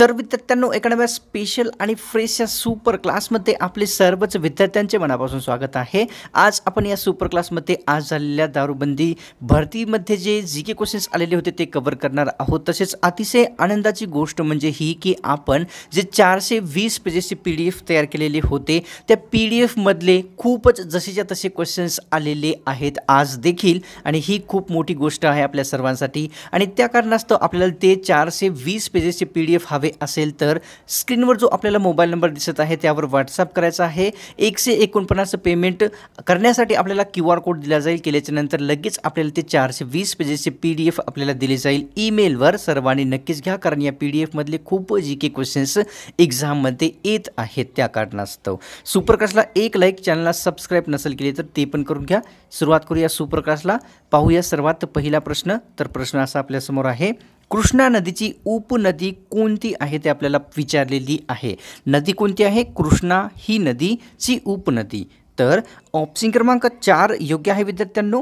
तर विद्यार्थ्यांनो एका स्पेशल आणि फ्रेश या सुपर क्लासमध्ये आपले सर्वच विद्यार्थ्यांचे मनापासून स्वागत आहे आज आपण या सुपर क्लासमध्ये आज झालेल्या दारूबंदी भरतीमध्ये जे जी के क्वेश्चन्स आलेले होते ते कवर करणार आहोत तसेच अतिशय आनंदाची गोष्ट म्हणजे ही की आपण जे चारशे वीस पेजेसचे पी डी एफ तयार केलेले होते त्या पी डी एफमधले खूपच जसेच्या तसे क्वेश्चन्स आलेले आहेत आज देखील आणि ही खूप मोठी गोष्ट आहे आपल्या सर्वांसाठी आणि त्या कारणास्तव आपल्याला ते चारशे वीस पेजेसचे पी डी एफ हवे हवे असेल तर स्क्रीनवर जो आपल्याला मोबाईल नंबर दिसत आहे त्यावर व्हॉट्सअप करायचा आहे एकशे एकोणपन्नास पेमेंट करण्यासाठी आपल्याला क्यू आर कोड दिला जाईल केल्याच्या नंतर लगेच आपल्याला ते चारशे वीस पेजेसचे पी डी एफ आपल्याला दिले जाईल ईमेलवर सर्वांनी नक्कीच घ्या कारण या पी डी एफमधले खूप जी के क्वेश्चन्स एक्झाममध्ये येत आहेत त्या कारणास्तव सुपरकास्टला एक लाईक चॅनलला सबस्क्राईब नसेल केले तर ते पण करून घ्या सुरुवात करूया सुपरकास्टला पाहूया सर्वात पहिला प्रश्न तर प्रश्न असा आपल्यासमोर आहे कृष्णा नदीची उपनदी कोणती आहे ते आपल्याला विचारलेली आहे नदी कोणती आहे कृष्णा ही नदीची उपनदी तर ऑप्शन क्रमांक चार योग्य आहे विद्यार्थ्यांनो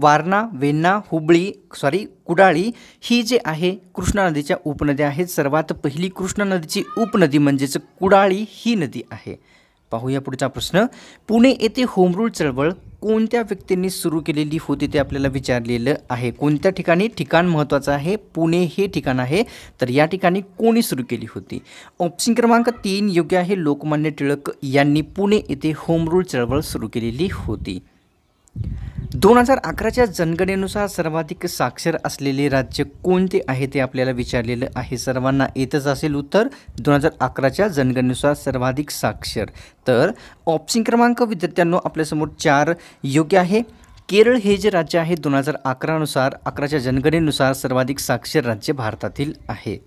वारणा वेण्णा हुबळी सॉरी कुडाळी ही जे आहे कृष्णा नदीच्या उपनद्या आहेत सर्वात पहिली कृष्णा नदीची उपनदी म्हणजेच कुडाळी ही नदी आहे पाहूया पुढचा प्रश्न पुणे येथे होमरूल चळवळ कोणत्या व्यक्तींनी सुरू केलेली होती ते आपल्याला विचारलेलं आहे कोणत्या ठिकाणी ठिकाण महत्त्वाचं आहे पुणे हे ठिकाण आहे तर या ठिकाणी कोणी सुरू केली होती ऑप्शन क्रमांक तीन योग्य आहे लोकमान्य टिळक यांनी पुणे येथे होमरूल चळवळ सुरू केलेली होती दोन हजार अकराच्या जनगणनेनुसार सर्वाधिक साक्षर असलेले राज्य कोणते आहे ते आपल्याला विचारलेलं आहे सर्वांना येतच असेल उत्तर दोन हजार अकराच्या जनगणनेनुसार सर्वाधिक साक्षर तर ऑप्शन क्रमांक विद्यार्थ्यांनो आपल्यासमोर चार योग्य आहे केरळ हे जे राज्य आहे दोन हजार अकरानुसार अकराच्या जनगणनेनुसार सर्वाधिक साक्षर राज्य भारतातील आहे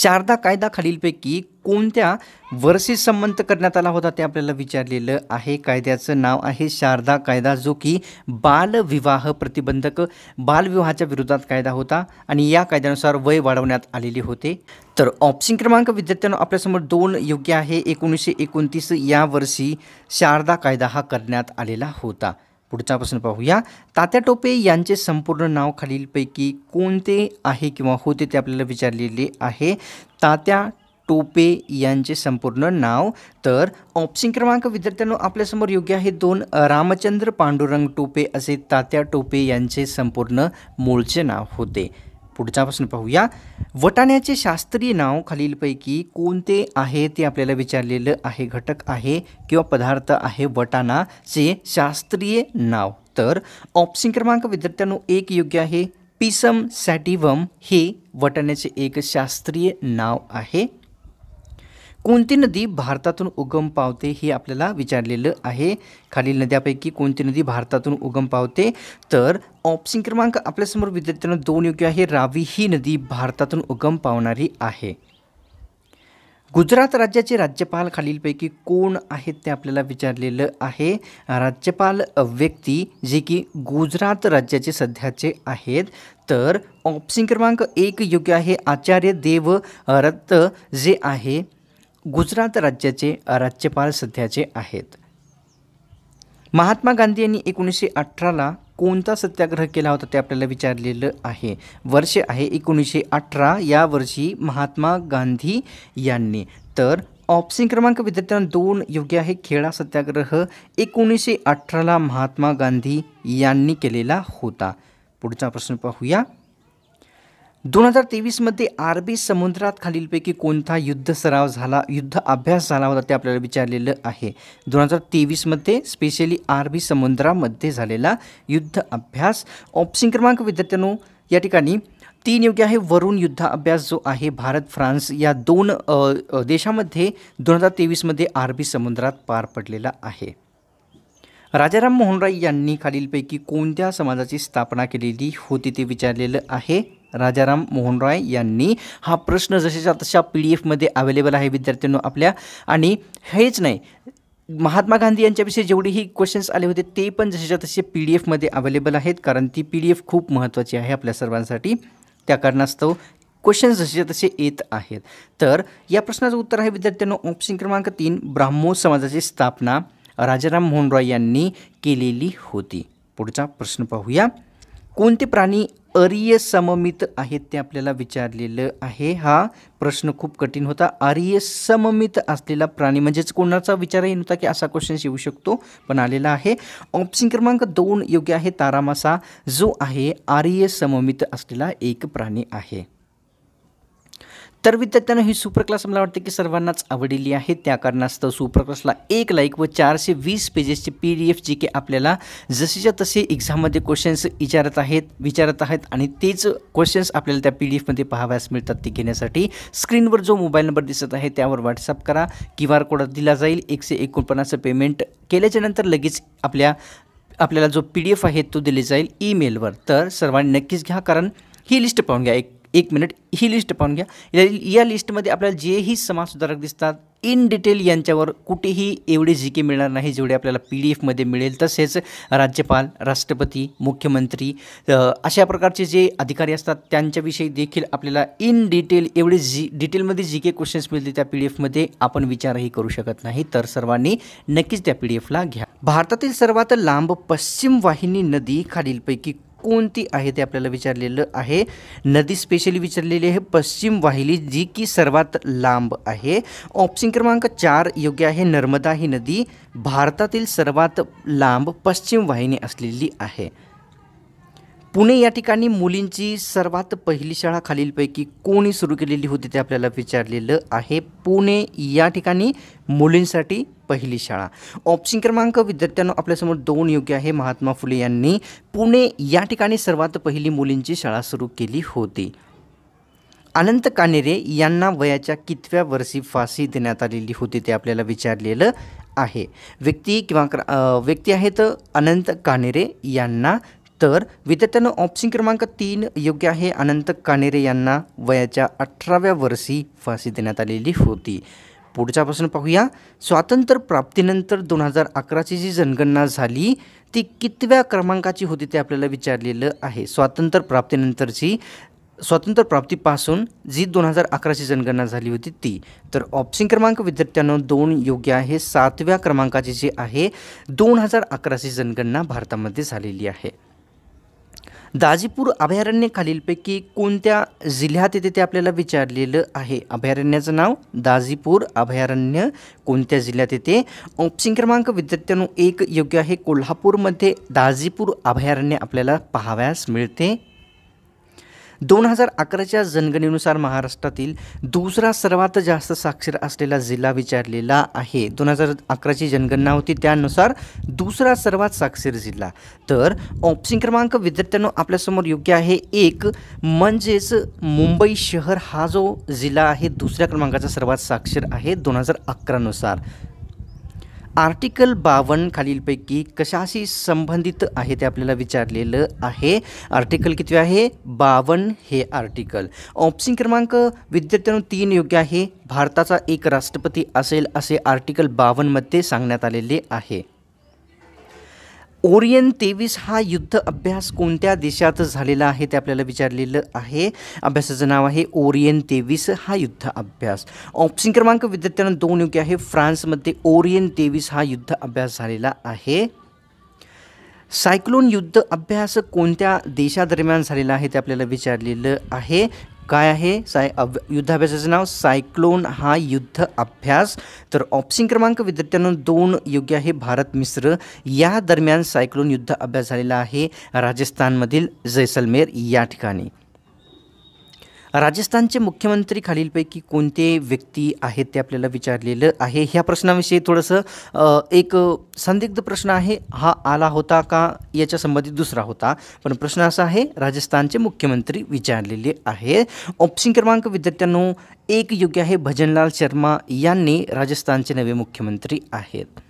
शारदा कायदा खालीलपैकी कोणत्या वर्षी संमत करण्यात आला होता ते आपल्याला विचारलेलं आहे कायद्याचं नाव आहे शारदा कायदा जो की बालविवाह प्रतिबंधक बालविवाहाच्या विरोधात कायदा होता आणि या कायद्यानुसार वय वाढवण्यात आलेले होते तर ऑप्शन क्रमांक विद्यार्थ्यांना आपल्यासमोर दोन योग्य आहे एकोणीसशे एकोणतीस या वर्षी शारदा कायदा हा करण्यात आलेला होता पुढचा प्रश्न पाहूया तात्या टोपे यांचे संपूर्ण नाव खालीलपैकी कोणते आहे किंवा होते ते आपल्याला विचारलेले आहे तात्या टोपे यांचे संपूर्ण नाव तर ऑप्शन क्रमांक विद्यार्थ्यांनो आपल्यासमोर योग्य आहे दोन रामचंद्र पांडुरंग टोपे असे तात्या टोपे यांचे संपूर्ण मूळचे नाव होते पुढचा प्रश्न पाहूया वटाण्याचे शास्त्रीय नाव खालीलपैकी कोणते आहे ते आपल्याला विचारलेलं आहे घटक आहे किंवा पदार्थ आहे वटाणाचे शास्त्रीय नाव तर ऑप्शन क्रमांक विद्यार्थ्यांनो एक योग्य आहे पिसम सॅटिवम हे वटाण्याचे एक शास्त्रीय नाव आहे कोणती नदी भारतातून उगम पावते हे आपल्याला विचारलेलं आहे खालील नद्यापैकी कोणती नदी भारतातून उगम पावते तर ऑप्शन क्रमांक आपल्यासमोर विद्यार्थ्यांना दोन योग्य आहे रावी ही नदी भारतातून उगम पावणारी आहे गुजरात राज्याचे राज्यपाल खालीलपैकी कोण आहेत ते आपल्याला विचारलेलं आहे राज्यपाल व्यक्ती जे की गुजरात राज्याचे सध्याचे आहेत तर ऑप्शन क्रमांक एक योग्य आहे आचार्य देव रत्त जे आहे गुजरात राज्याचे राज्यपाल सध्याचे आहेत महात्मा गांधी यांनी एकोणीसशे अठराला कोणता सत्याग्रह केला होता ते आपल्याला विचारलेलं आहे वर्ष आहे एकोणीसशे अठरा या वर्षी महात्मा गांधी यांनी तर ऑप्शन क्रमांक विद्यार्थ्यांना दोन योग्य आहे खेळा सत्याग्रह एकोणीसशे अठराला महात्मा गांधी यांनी केलेला होता पुढचा प्रश्न पाहूया दोन हजार तेवीसमध्ये अरबी समुद्रात खालीलपैकी कोणता युद्ध सराव झाला युद्ध अभ्यास झाला होता ते आपल्याला विचारलेलं आहे दोन हजार तेवीसमध्ये स्पेशली अरबी समुद्रामध्ये झालेला युद्ध अभ्यास ऑप्शन क्रमांक विद्यार्थ्यांनो या ठिकाणी तीन योग्य आहे वरुण युद्ध अभ्यास जो आहे भारत फ्रान्स या दोन देशामध्ये दोन हजार तेवीसमध्ये अरबी समुद्रात पार पडलेला आहे राजाराम मोहनराय यांनी खालीलपैकी कोणत्या समाजाची स्थापना केलेली होती ते विचारलेलं आहे राजाराम मोहन रॉय यांनी हा प्रश्न जसेच्या तशा पी डी एफमध्ये अवेलेबल आहे विद्यार्थ्यांनो आपल्या आणि हेच नाही महात्मा गांधी यांच्याविषयी जेवढेही क्वेश्चन्स आले होते ते पण जसेच्या तसे पी डी एफमध्ये अवेलेबल आहेत कारण ती पी डी एफ खूप महत्त्वाची आहे आपल्या सर्वांसाठी त्या कारणास्तव क्वेश्चन्स जसेच्या तसे येत आहेत तर या प्रश्नाचं उत्तर आहे विद्यार्थ्यांनो ऑप्शन क्रमांक तीन ब्राह्मो समाजाची स्थापना राजाराम मोहन रॉय यांनी केलेली होती पुढचा प्रश्न पाहूया कोणते प्राणी आर्य सममित आहेत ते आपल्याला विचारलेलं आहे हा प्रश्न खूप कठीण होता आर्य सममित असलेला प्राणी म्हणजेच कोणाचा विचारही नव्हता की असा क्वेश्चन्स येऊ शकतो पण आलेला आहे ऑप्शन क्रमांक दोन योग्य आहे तारामासा जो आहे आर्य सममित असलेला एक प्राणी आहे तर विद्यार्थ्यांना ही सुपर क्लास मला वाटतं की सर्वांनाच आवडलेली आहे त्या कारणास्तव सुपर क्लासला एक लाईक व चारशे वीस पेजेसचे P D F G K आपल्याला जसेच्या तसे एक्झाममध्ये क्वेश्चन्स विचारत आहेत विचारत आहेत आणि तेच क्वेश्चन्स आपल्याला त्या पी डी एफमध्ये पाहाव्यास मिळतात ते घेण्यासाठी स्क्रीनवर जो मोबाईल नंबर दिसत आहे त्यावर व्हॉट्सअप करा क्यू आर कोड दिला जाईल एकशे एकोणपन्नासचं पेमेंट केल्याच्यानंतर लगेच आपल्या आपल्याला जो पी डी एफ आहे तो दिले जाईल ईमेलवर तर सर्वांनी नक्कीच घ्या कारण ही लिस्ट पाहून घ्या एक एक मिनिट ही लिस्ट पाहून घ्या या लिस्टमध्ये आपल्याला जेही समाजसुधारक दिसतात इन डिटेल यांच्यावर कुठेही एवढे जी के मिळणार नाही जेवढे आपल्याला पी डी एफमध्ये मिळेल तसेच राज्यपाल राष्ट्रपती मुख्यमंत्री अशा प्रकारचे जे अधिकारी असतात त्यांच्याविषयी देखील आपल्याला इन डिटेल एवढे जी डिटेलमध्ये जी के क्वेश्चन्स मिळतील त्या पी डी एफमध्ये आपण विचारही करू शकत नाही तर सर्वांनी नक्कीच त्या पी डी एफला घ्या भारतातील सर्वात लांब पश्चिम वाहिनी नदी खालीलपैकी कोणती आहे ते आपल्याला विचारलेलं आहे नदी स्पेशली विचारलेली आहे पश्चिम वाहिली जी की सर्वात लांब आहे ऑप्शन क्रमांक चार योग्य आहे नर्मदा ही नदी भारतातील सर्वात लांब पश्चिम वाहिनी असलेली आहे पुणे या ठिकाणी मुलींची सर्वात पहिली शाळा खालीलपैकी कोणी सुरू केलेली होती ते आपल्याला विचारलेलं आहे पुणे या ठिकाणी मुलींसाठी पहिली शाळा ऑप्शन क्रमांक विद्यार्थ्यांना आपल्यासमोर दोन योग्य आहे महात्मा फुले यांनी पुणे या ठिकाणी सर्वात पहिली मुलींची शाळा सुरू केली होती अनंत कानेरे यांना वयाच्या कितव्या वर्षी फाशी देण्यात आलेली होती ते आपल्याला विचारलेलं आहे व्यक्ती किंवा व्यक्ती आहेत अनंत कानेरे यांना तर विद्यार्थ्यांना ऑप्शन क्रमांक तीन योग्य आहे अनंत कानेरे यांना वयाच्या अठराव्या वर्षी फाशी देण्यात आलेली होती पुढच्यापासून पाहूया प्राप्तीनंतर दोन हजार अकराची जी जनगणना झाली ती कितव्या क्रमांकाची होती ते आपल्याला विचारलेलं आहे स्वातंत्र्य प्राप्तीपासून जी दोन हजार अकराची जनगणना झाली होती ती तर ऑप्शन क्रमांक विद्यार्थ्यांना दोन योग्य आहे सातव्या क्रमांकाची जी आहे दोन हजार अकराची जनगणना भारतामध्ये झालेली आहे दाजीपूर अभयारण्यखालीलपैकी कोणत्या जिल्ह्यात येते ते आपल्याला विचारलेलं आहे अभयारण्याचं नाव दाजीपूर अभयारण्य कोणत्या जिल्ह्यात येते ऑप्शन क्रमांक विद्यार्थ्यांनो एक योग्य आहे कोल्हापूरमध्ये दाजीपूर अभयारण्य आपल्याला पाहाव्यास मिळते दोन हजार अकराच्या जनगणनेनुसार महाराष्ट्रातील दुसरा सर्वात जास्त साक्षर असलेला जिल्हा विचारलेला आहे दोन हजार अकराची जनगणना होती त्यानुसार दुसरा सर्वात साक्षर जिल्हा तर ऑप्शन क्रमांक विद्यार्थ्यांना आपल्यासमोर योग्य आहे एक म्हणजेच मुंबई शहर हा जो जिल्हा आहे दुसऱ्या क्रमांकाचा सर्वात साक्षर आहे दोन हजार अकरानुसार आर्टिकल बावन्न खालीलपैकी कशाशी संबंधित आहे ते आपल्याला विचारलेलं आहे आर्टिकल किती आहे बावन हे आर्टिकल ऑप्शन क्रमांक विद्यार्थ्यांनो तीन योग्य आहे भारताचा एक राष्ट्रपती असेल असे आर्टिकल बावन्नमध्ये सांगण्यात आलेले आहे ओरियन तेवीस हा युद्ध अभ्यास कोणत्या देशात झालेला आहे ते आपल्याला विचारलेलं आहे अभ्यासाचं नाव आहे ओरियन तेवीस हा युद्ध अभ्यास ऑप्शन क्रमांक विद्यार्थ्यांना दोन योग्य आहे फ्रान्समध्ये ओरियन तेवीस हा युद्ध अभ्यास झालेला आहे सायक्लोन युद्ध अभ्यास कोणत्या देशादरम्यान झालेला आहे ते आपल्याला विचारलेलं आहे काय आहे साय अभ युद्धाभ्यासाचं नाव सायक्लोन हा युद्ध अभ्यास तर ऑप्शन क्रमांक विद्यार्थ्यांना दोन योग्य आहे भारत मिश्र या दरम्यान सायक्लोन युद्ध अभ्यास झालेला आहे राजस्थानमधील जैसलमेर या ठिकाणी राजस्थानचे मुख्यमंत्री खालीलपैकी कोणते व्यक्ती आहेत ते आपल्याला विचारलेलं आहे ह्या प्रश्नाविषयी थोडंसं एक संदिग्ध प्रश्न आहे हा आला होता का याच्या संबंधित दुसरा होता पण प्रश्न असा आहे राजस्थानचे मुख्यमंत्री विचारलेले आहे ऑप्शन क्रमांक विद्यार्थ्यांनो एक योग्य आहे भजनलाल शर्मा यांनी राजस्थानचे नवे मुख्यमंत्री आहेत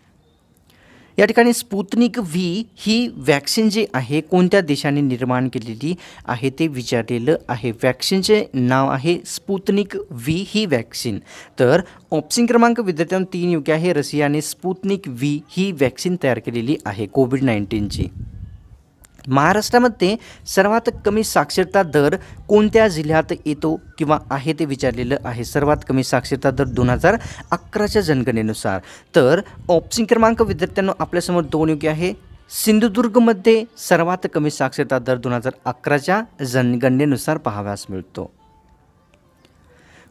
या ठिकाणी स्पुतनिक व्ही ही वॅक्सिन जी आहे कोणत्या देशाने निर्माण केलेली आहे ते विचारलेलं आहे वॅक्सिनचे नाव आहे स्पुतनिक व्ही ही वॅक्सिन तर ऑप्शन क्रमांक विद्यार्थ्यांना तीन योग्य आहे रशियाने स्पुतनिक व्ही ही वॅक्सिन तयार केलेली आहे कोविड नाईन्टीनची महाराष्ट्रामध्ये सर्वात कमी साक्षरता दर कोणत्या जिल्ह्यात येतो किंवा आहे ते विचारलेलं आहे सर्वात कमी साक्षरता दर दोन हजार अकराच्या जनगणनेनुसार तर ऑप्शन क्रमांक विद्यार्थ्यांना आपल्यासमोर दोन योग्य आहे सिंधुदुर्गमध्ये सर्वात कमी साक्षरता दर दोन हजार अकराच्या जनगणनेनुसार पाहाव्यास मिळतो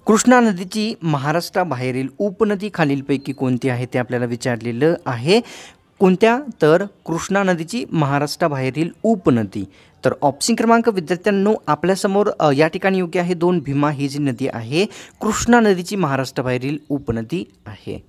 कृष्णा नदीची महाराष्ट्राबाहेरील उपनदी खालीलपैकी कोणती आहे ते आपल्याला विचारलेलं आहे कोणत्या तर कृष्णा नदीची महाराष्ट्राबाहेरील उपनदी तर ऑप्शन क्रमांक विद्यार्थ्यांनो आपल्यासमोर या ठिकाणी योग्य आहे दोन भीमा ही जी नदी आहे कृष्णा नदीची महाराष्ट्राबाहेरील उपनदी आहे